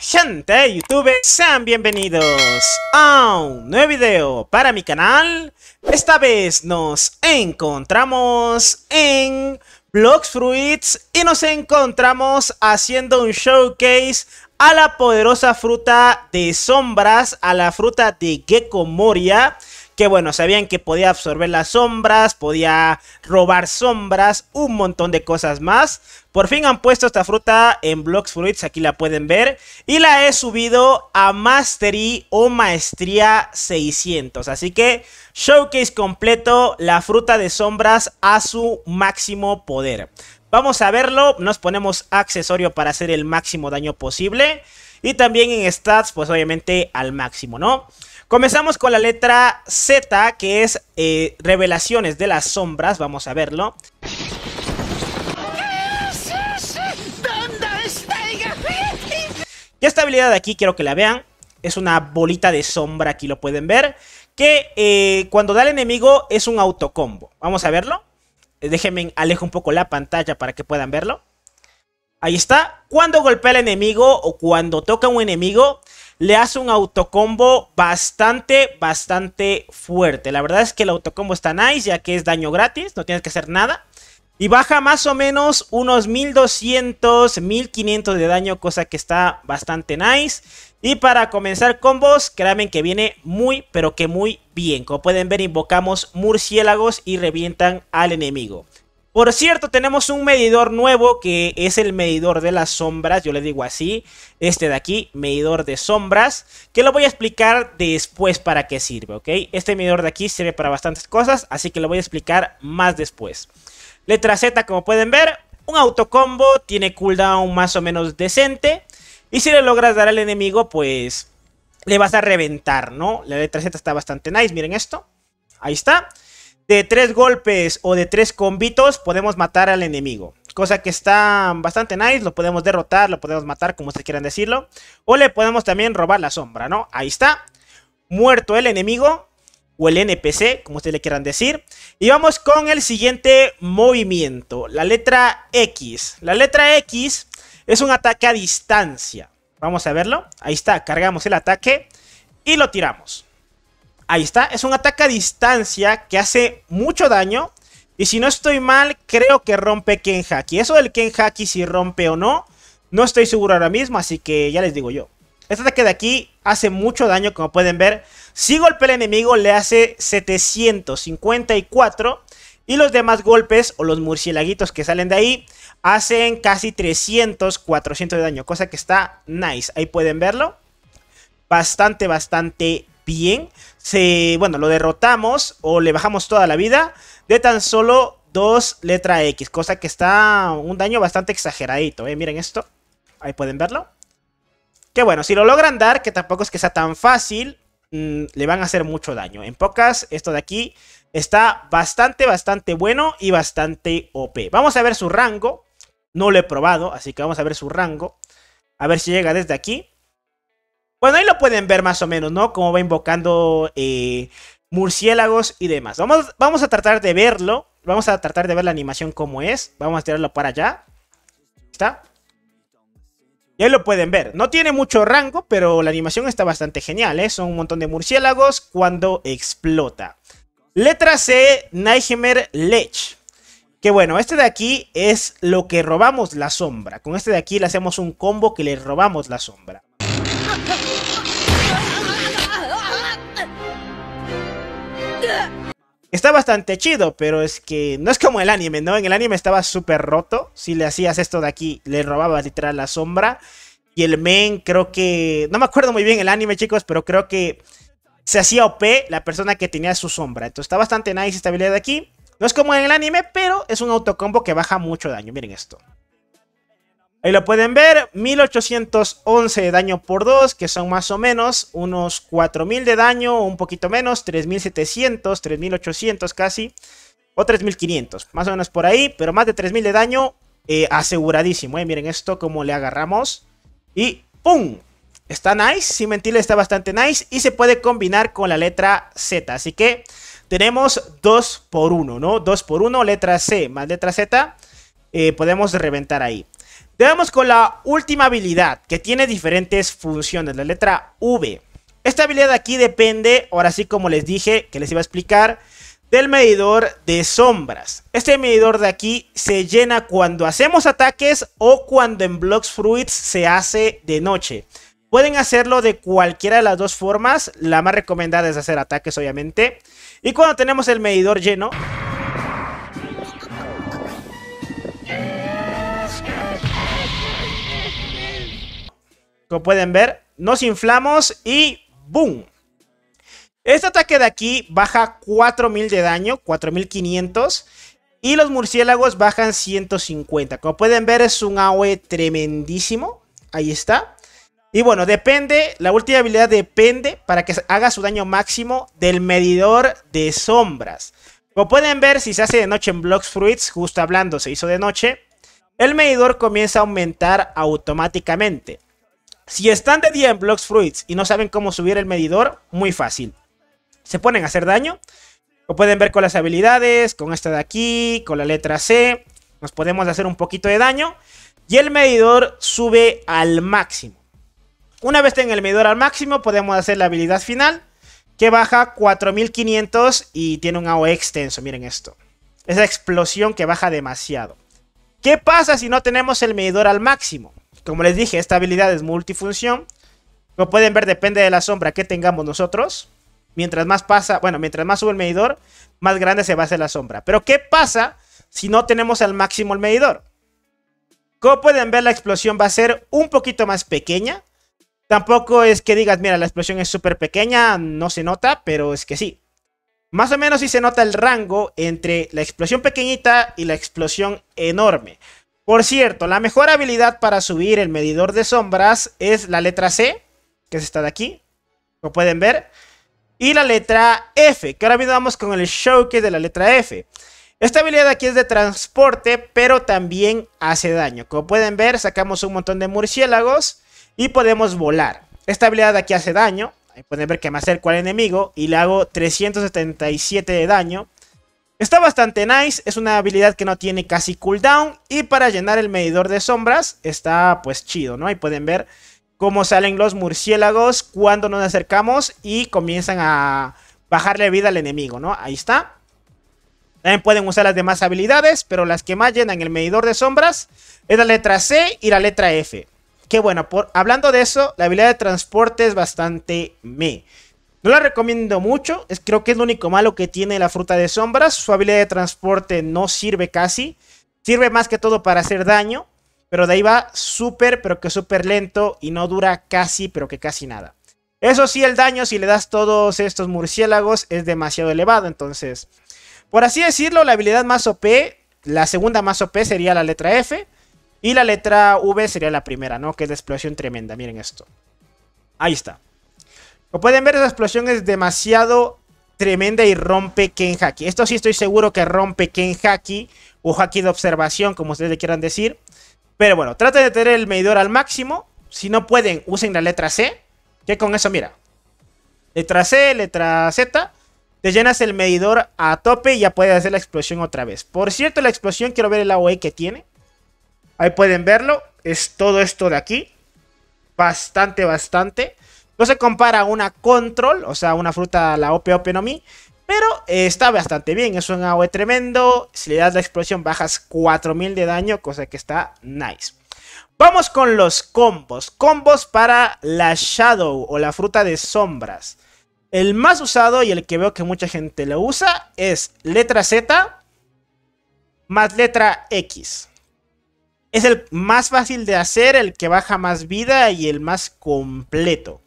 gente de YouTube, sean bienvenidos a un nuevo video para mi canal. Esta vez nos encontramos en Blox Fruits y nos encontramos haciendo un showcase a la poderosa fruta de sombras, a la fruta de Gecko Moria. Que bueno, sabían que podía absorber las sombras, podía robar sombras, un montón de cosas más. Por fin han puesto esta fruta en Blocks Fruits, aquí la pueden ver. Y la he subido a Mastery o Maestría 600. Así que showcase completo la fruta de sombras a su máximo poder. Vamos a verlo, nos ponemos accesorio para hacer el máximo daño posible. Y también en stats, pues obviamente al máximo, ¿no? Comenzamos con la letra Z, que es eh, Revelaciones de las Sombras. Vamos a verlo. Ya esta habilidad de aquí quiero que la vean. Es una bolita de sombra, aquí lo pueden ver. Que eh, cuando da al enemigo es un autocombo. Vamos a verlo. Eh, déjenme alejo un poco la pantalla para que puedan verlo. Ahí está. Cuando golpea al enemigo o cuando toca a un enemigo, le hace un autocombo bastante, bastante fuerte. La verdad es que el autocombo está nice, ya que es daño gratis, no tienes que hacer nada. Y baja más o menos unos 1200, 1500 de daño, cosa que está bastante nice. Y para comenzar combos, créanme que viene muy, pero que muy bien. Como pueden ver, invocamos murciélagos y revientan al enemigo. Por cierto, tenemos un medidor nuevo que es el medidor de las sombras, yo le digo así, este de aquí, medidor de sombras, que lo voy a explicar después para qué sirve, ¿ok? Este medidor de aquí sirve para bastantes cosas, así que lo voy a explicar más después. Letra Z, como pueden ver, un autocombo, tiene cooldown más o menos decente, y si le logras dar al enemigo, pues le vas a reventar, ¿no? La letra Z está bastante nice, miren esto, ahí está de tres golpes o de tres combitos podemos matar al enemigo. Cosa que está bastante nice, lo podemos derrotar, lo podemos matar, como ustedes quieran decirlo. O le podemos también robar la sombra, ¿no? Ahí está. Muerto el enemigo, o el NPC, como ustedes le quieran decir. Y vamos con el siguiente movimiento, la letra X. La letra X es un ataque a distancia. Vamos a verlo. Ahí está, cargamos el ataque y lo tiramos. Ahí está, es un ataque a distancia que hace mucho daño. Y si no estoy mal, creo que rompe Kenhaki. Eso del Kenhaki, si rompe o no, no estoy seguro ahora mismo, así que ya les digo yo. Este ataque de aquí hace mucho daño, como pueden ver. Si golpea el enemigo, le hace 754. Y los demás golpes, o los murciélaguitos que salen de ahí, hacen casi 300, 400 de daño. Cosa que está nice. Ahí pueden verlo. Bastante, bastante bien, se, bueno, lo derrotamos o le bajamos toda la vida de tan solo dos letra X, cosa que está un daño bastante exageradito, ¿eh? Miren esto, ahí pueden verlo. Que bueno, si lo logran dar, que tampoco es que sea tan fácil, mm, le van a hacer mucho daño. En pocas, esto de aquí está bastante, bastante bueno y bastante OP. Vamos a ver su rango. No lo he probado, así que vamos a ver su rango. A ver si llega desde aquí. Bueno, ahí lo pueden ver más o menos, ¿no? Cómo va invocando eh, murciélagos y demás. Vamos, vamos a tratar de verlo. Vamos a tratar de ver la animación como es. Vamos a tirarlo para allá. ¿Está? Y ahí lo pueden ver. No tiene mucho rango, pero la animación está bastante genial, ¿eh? Son un montón de murciélagos cuando explota. Letra C, Nightmare Lech. Que bueno, este de aquí es lo que robamos la sombra. Con este de aquí le hacemos un combo que le robamos la sombra. Está bastante chido, pero es que no es como el anime, ¿no? En el anime estaba súper roto. Si le hacías esto de aquí, le robabas literal la sombra. Y el men, creo que. No me acuerdo muy bien el anime, chicos, pero creo que se hacía OP la persona que tenía su sombra. Entonces está bastante nice esta habilidad de aquí. No es como en el anime, pero es un autocombo que baja mucho daño. Miren esto. Ahí lo pueden ver, 1811 de daño por 2, que son más o menos unos 4000 de daño, un poquito menos, 3700, 3800 casi, o 3500, más o menos por ahí, pero más de 3000 de daño eh, aseguradísimo. Eh. Miren esto, como le agarramos. Y ¡pum! Está nice, sin mentirle, está bastante nice y se puede combinar con la letra Z. Así que tenemos 2 por 1, ¿no? 2 por 1, letra C más letra Z. Eh, podemos reventar ahí debemos con la última habilidad, que tiene diferentes funciones, la letra V. Esta habilidad aquí depende, ahora sí como les dije, que les iba a explicar, del medidor de sombras. Este medidor de aquí se llena cuando hacemos ataques o cuando en Blocks Fruits se hace de noche. Pueden hacerlo de cualquiera de las dos formas, la más recomendada es hacer ataques obviamente. Y cuando tenemos el medidor lleno, Como pueden ver, nos inflamos y ¡boom! Este ataque de aquí baja 4000 de daño, 4500. Y los murciélagos bajan 150. Como pueden ver, es un AOE tremendísimo. Ahí está. Y bueno, depende, la última habilidad depende para que haga su daño máximo del medidor de sombras. Como pueden ver, si se hace de noche en Blocks Fruits, justo hablando se hizo de noche, el medidor comienza a aumentar automáticamente. Si están de día en Blocks Fruits y no saben cómo subir el medidor, muy fácil. Se ponen a hacer daño. Lo pueden ver con las habilidades, con esta de aquí, con la letra C. Nos podemos hacer un poquito de daño. Y el medidor sube al máximo. Una vez tenga el medidor al máximo, podemos hacer la habilidad final. Que baja 4500 y tiene un AOE extenso. Miren esto. Esa explosión que baja demasiado. ¿Qué pasa si no tenemos el medidor al máximo? Como les dije, esta habilidad es multifunción. Como pueden ver, depende de la sombra que tengamos nosotros. Mientras más pasa, bueno, mientras más sube el medidor, más grande se va a hacer la sombra. Pero ¿qué pasa si no tenemos al máximo el medidor? Como pueden ver, la explosión va a ser un poquito más pequeña. Tampoco es que digas, mira, la explosión es súper pequeña, no se nota, pero es que sí. Más o menos sí se nota el rango entre la explosión pequeñita y la explosión enorme. Por cierto, la mejor habilidad para subir el medidor de sombras es la letra C, que es esta de aquí, como pueden ver, y la letra F, que ahora mismo vamos con el showcase de la letra F. Esta habilidad aquí es de transporte, pero también hace daño. Como pueden ver, sacamos un montón de murciélagos y podemos volar. Esta habilidad aquí hace daño. Ahí pueden ver que me acerco al enemigo y le hago 377 de daño. Está bastante nice, es una habilidad que no tiene casi cooldown y para llenar el medidor de sombras está pues chido, ¿no? Ahí pueden ver cómo salen los murciélagos cuando nos acercamos y comienzan a bajarle vida al enemigo, ¿no? Ahí está. También pueden usar las demás habilidades, pero las que más llenan el medidor de sombras es la letra C y la letra F. Qué bueno, por, hablando de eso, la habilidad de transporte es bastante me. No la recomiendo mucho, creo que es lo único malo que tiene la fruta de sombras. Su habilidad de transporte no sirve casi. Sirve más que todo para hacer daño, pero de ahí va súper, pero que súper lento y no dura casi, pero que casi nada. Eso sí, el daño si le das todos estos murciélagos es demasiado elevado, entonces... Por así decirlo, la habilidad más OP, la segunda más OP sería la letra F. Y la letra V sería la primera, ¿no? Que es de explosión tremenda, miren esto. Ahí está. Como pueden ver, esa explosión es demasiado tremenda y rompe Haki. Esto sí estoy seguro que rompe Haki o Haki de observación, como ustedes le quieran decir. Pero bueno, traten de tener el medidor al máximo. Si no pueden, usen la letra C. Que con eso, mira. Letra C, letra Z. Te llenas el medidor a tope y ya puedes hacer la explosión otra vez. Por cierto, la explosión, quiero ver el AOE que tiene. Ahí pueden verlo. Es todo esto de aquí. Bastante, bastante. No se compara a una Control, o sea, una fruta, la Ope no mi, pero eh, está bastante bien, es un AOE tremendo. Si le das la explosión bajas 4000 de daño, cosa que está nice. Vamos con los combos. Combos para la Shadow o la fruta de sombras. El más usado y el que veo que mucha gente lo usa es letra Z más letra X. Es el más fácil de hacer, el que baja más vida y el más completo.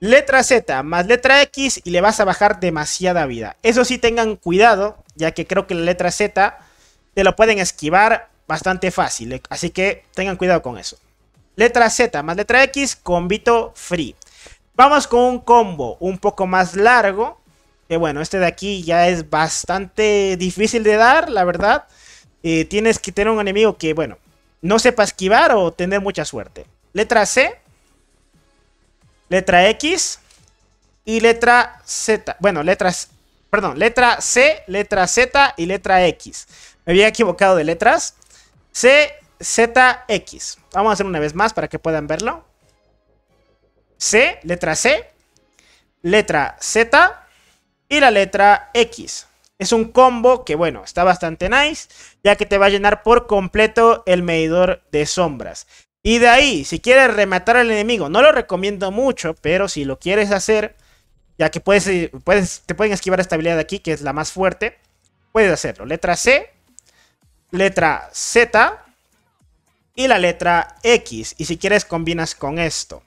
Letra Z más letra X y le vas a bajar demasiada vida. Eso sí tengan cuidado, ya que creo que la letra Z te lo pueden esquivar bastante fácil. Eh. Así que tengan cuidado con eso. Letra Z más letra X, combito free. Vamos con un combo un poco más largo. Que bueno, este de aquí ya es bastante difícil de dar, la verdad. Eh, tienes que tener un enemigo que, bueno, no sepa esquivar o tener mucha suerte. Letra C letra X y letra Z. Bueno, letras, perdón, letra C, letra Z y letra X. Me había equivocado de letras. C, Z, X. Vamos a hacer una vez más para que puedan verlo. C, letra C, letra Z y la letra X. Es un combo que, bueno, está bastante nice, ya que te va a llenar por completo el medidor de sombras. Y de ahí, si quieres rematar al enemigo, no lo recomiendo mucho, pero si lo quieres hacer, ya que puedes, eh, puedes, te pueden esquivar esta habilidad de aquí, que es la más fuerte, puedes hacerlo. Letra C, letra Z y la letra X. Y si quieres combinas con esto.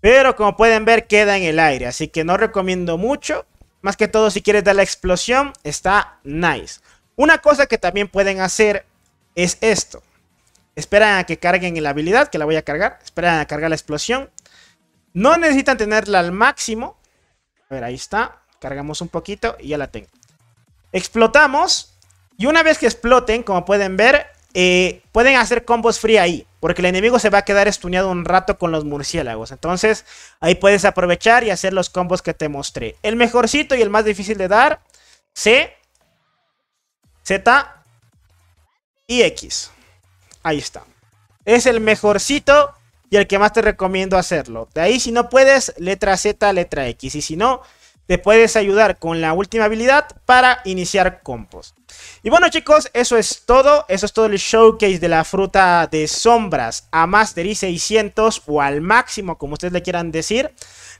Pero como pueden ver queda en el aire, así que no recomiendo mucho. Más que todo si quieres dar la explosión, está nice. Una cosa que también pueden hacer es esto. Espera a que carguen la habilidad, que la voy a cargar. Espera a cargar la explosión. No necesitan tenerla al máximo. A ver, ahí está. Cargamos un poquito y ya la tengo. Explotamos. Y una vez que exploten, como pueden ver, eh, pueden hacer combos free ahí. Porque el enemigo se va a quedar estuneado un rato con los murciélagos. Entonces, ahí puedes aprovechar y hacer los combos que te mostré. El mejorcito y el más difícil de dar. C. Z. Y X. Ahí está. Es el mejorcito y el que más te recomiendo hacerlo. De ahí si no puedes, letra Z, letra X. Y si no, te puedes ayudar con la última habilidad para iniciar compost. Y bueno chicos, eso es todo. Eso es todo el showcase de la fruta de sombras a Mastery 600 o al máximo, como ustedes le quieran decir.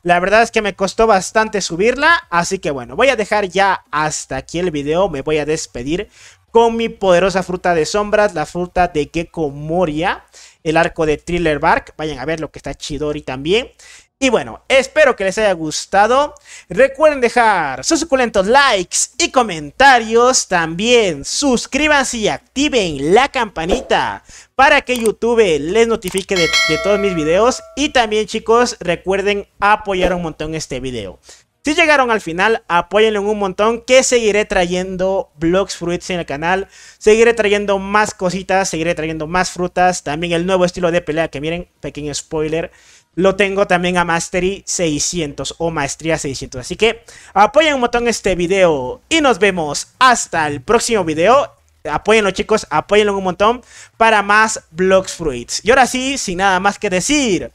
La verdad es que me costó bastante subirla, así que bueno, voy a dejar ya hasta aquí el video, me voy a despedir con mi poderosa fruta de sombras, la fruta de Gecko Moria, el arco de Thriller Bark. Vayan a ver lo que está Chidori también. Y bueno, espero que les haya gustado. Recuerden dejar sus suculentos likes y comentarios. También suscríbanse y activen la campanita para que YouTube les notifique de, de todos mis videos. Y también chicos, recuerden apoyar un montón este video. Si llegaron al final, apóyenlo en un montón que seguiré trayendo blogs fruits en el canal. Seguiré trayendo más cositas, seguiré trayendo más frutas. También el nuevo estilo de pelea que miren, pequeño spoiler. Lo tengo también a Mastery 600 o Maestría 600. Así que apoyen un montón este video y nos vemos hasta el próximo video. Apóyenlo chicos, apóyenlo un montón para más blogs fruits. Y ahora sí, sin nada más que decir,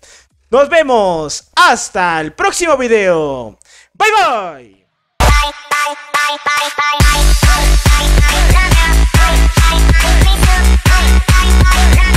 nos vemos hasta el próximo video. Bye bye.